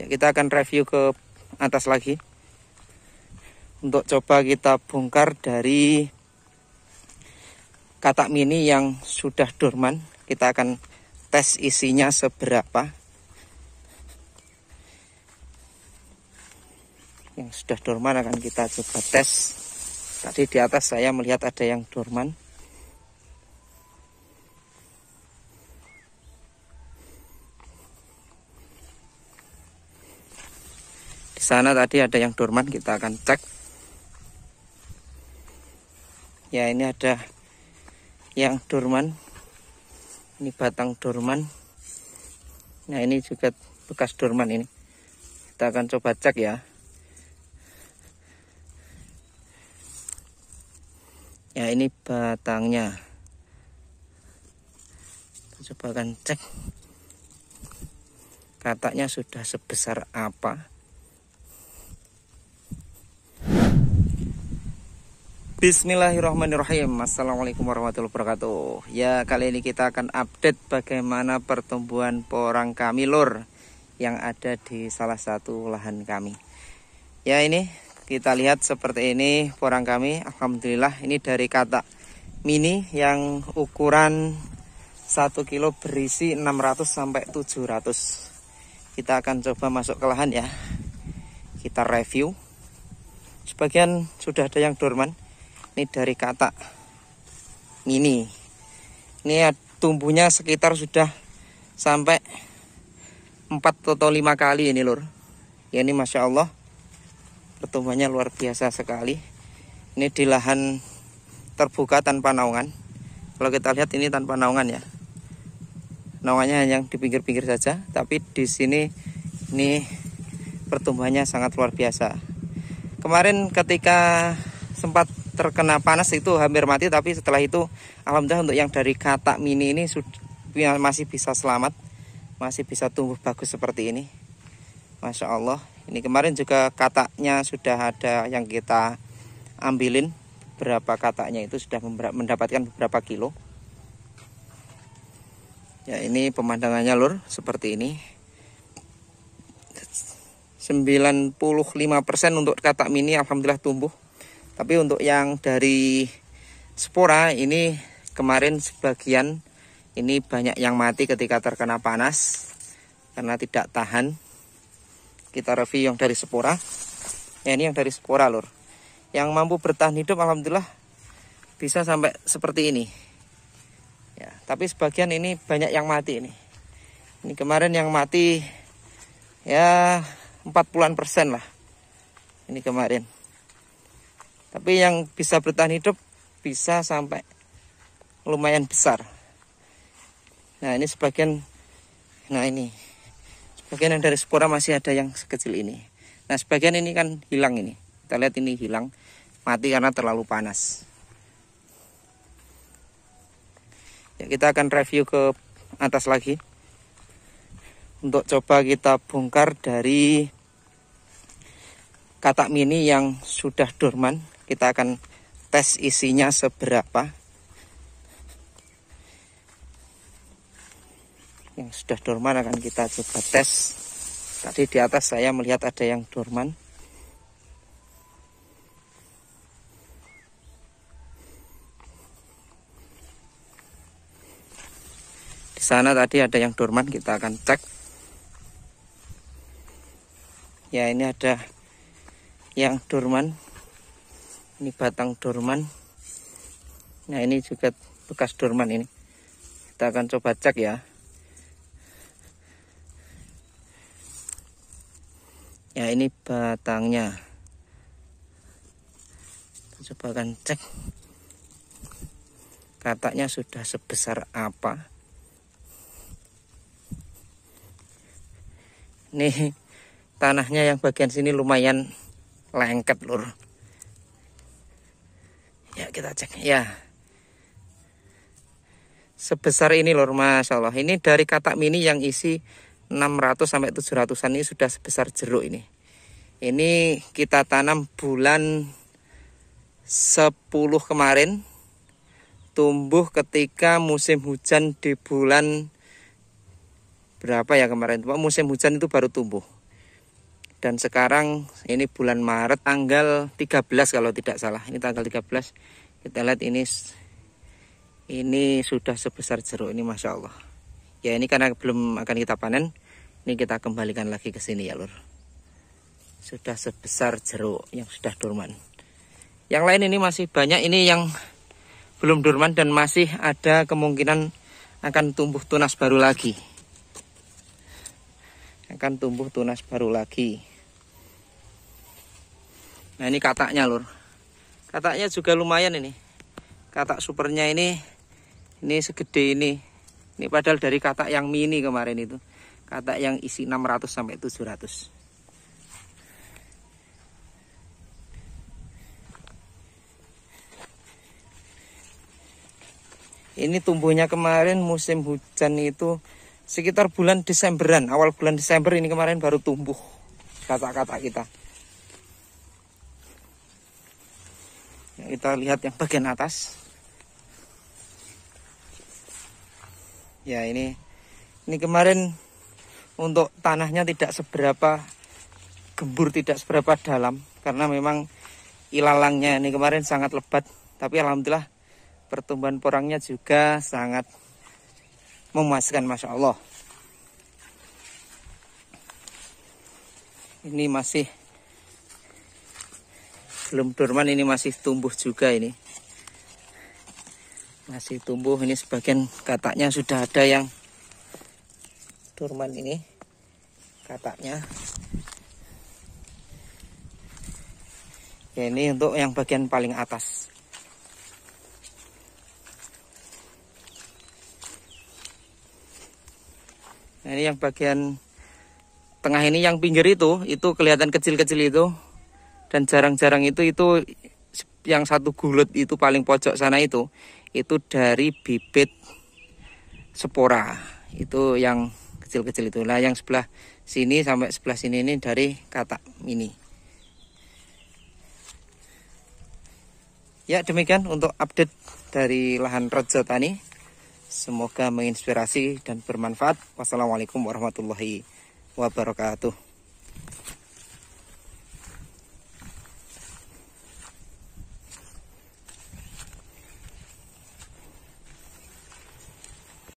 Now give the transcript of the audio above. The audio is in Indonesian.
ya, kita akan review ke atas lagi untuk coba kita bongkar dari katak mini yang sudah dorman kita akan tes isinya seberapa yang sudah dorman akan kita coba tes tadi di atas saya melihat ada yang dorman Di sana tadi ada yang dorman, kita akan cek. Ya, ini ada yang dorman. Ini batang dorman. Nah, ini juga bekas dorman ini. Kita akan coba cek ya. Ya, ini batangnya. Kita coba akan cek. Katanya sudah sebesar apa? Bismillahirrahmanirrahim Assalamualaikum warahmatullahi wabarakatuh Ya kali ini kita akan update bagaimana pertumbuhan porang kami lor Yang ada di salah satu lahan kami Ya ini kita lihat seperti ini porang kami Alhamdulillah ini dari kata mini yang ukuran 1 kilo berisi 600 sampai 700 Kita akan coba masuk ke lahan ya Kita review Sebagian sudah ada yang dorman ini dari kata ini ini tumbuhnya sekitar sudah sampai 4 atau 5 kali ini lur ya ini Masya Allah pertumbuhannya luar biasa sekali ini di lahan terbuka tanpa naungan kalau kita lihat ini tanpa naungan ya naungannya hanya di pinggir-pinggir saja tapi di sini ini pertumbuhannya sangat luar biasa kemarin ketika sempat terkena panas itu hampir mati tapi setelah itu alhamdulillah untuk yang dari katak mini ini sudah masih bisa selamat masih bisa tumbuh bagus seperti ini Masya Allah ini kemarin juga kataknya sudah ada yang kita ambilin berapa kataknya itu sudah mendapatkan beberapa kilo ya ini pemandangannya lur seperti ini 95% untuk katak mini alhamdulillah tumbuh tapi untuk yang dari spora ini kemarin sebagian ini banyak yang mati ketika terkena panas karena tidak tahan kita review yang dari spora ya ini yang dari spora lur yang mampu bertahan hidup alhamdulillah bisa sampai seperti ini ya tapi sebagian ini banyak yang mati ini ini kemarin yang mati ya 40-an persen lah ini kemarin tapi yang bisa bertahan hidup bisa sampai lumayan besar. Nah ini sebagian, nah ini sebagian yang dari spora masih ada yang sekecil ini. Nah sebagian ini kan hilang ini. Kita lihat ini hilang, mati karena terlalu panas. Ya, kita akan review ke atas lagi untuk coba kita bongkar dari katak mini yang sudah dorman kita akan tes isinya seberapa yang sudah dorman akan kita coba tes tadi di atas saya melihat ada yang dorman di sana tadi ada yang dorman kita akan cek ya ini ada yang dorman ini batang dorman nah ini juga bekas dorman ini kita akan coba cek ya ya ini batangnya kita coba akan cek Katanya sudah sebesar apa nih tanahnya yang bagian sini lumayan lengket lur Ya kita cek ya. Sebesar ini lor Masya Allah. Ini dari katak mini yang isi 600 sampai 700an ini sudah sebesar jeruk ini. Ini kita tanam bulan 10 kemarin. Tumbuh ketika musim hujan di bulan berapa ya kemarin? Musim hujan itu baru tumbuh dan sekarang ini bulan Maret tanggal 13 kalau tidak salah ini tanggal 13 kita lihat ini ini sudah sebesar jeruk ini Masya Allah ya ini karena belum akan kita panen ini kita kembalikan lagi ke sini ya lur sudah sebesar jeruk yang sudah dorman yang lain ini masih banyak ini yang belum dorman dan masih ada kemungkinan akan tumbuh tunas baru lagi akan tumbuh tunas baru lagi Nah ini kataknya lur. Kataknya juga lumayan ini. Katak supernya ini ini segede ini. Ini padahal dari katak yang mini kemarin itu. Katak yang isi 600 sampai 700. Ini tumbuhnya kemarin musim hujan itu sekitar bulan Desemberan, awal bulan Desember ini kemarin baru tumbuh kata-kata kita. kita lihat yang bagian atas ya ini ini kemarin untuk tanahnya tidak seberapa gembur tidak seberapa dalam karena memang ilalangnya ini kemarin sangat lebat tapi alhamdulillah pertumbuhan porangnya juga sangat memuaskan masya Allah ini masih belum dorman ini masih tumbuh juga ini. Masih tumbuh ini sebagian kataknya sudah ada yang dorman ini kataknya. Ya, ini untuk yang bagian paling atas. Nah, ini yang bagian tengah ini yang pinggir itu, itu kelihatan kecil-kecil itu dan jarang-jarang itu itu yang satu gulut itu paling pojok sana itu itu dari bibit spora itu yang kecil-kecil itu lah yang sebelah sini sampai sebelah sini ini dari katak mini ya demikian untuk update dari lahan rojo Tani semoga menginspirasi dan bermanfaat wassalamualaikum warahmatullahi wabarakatuh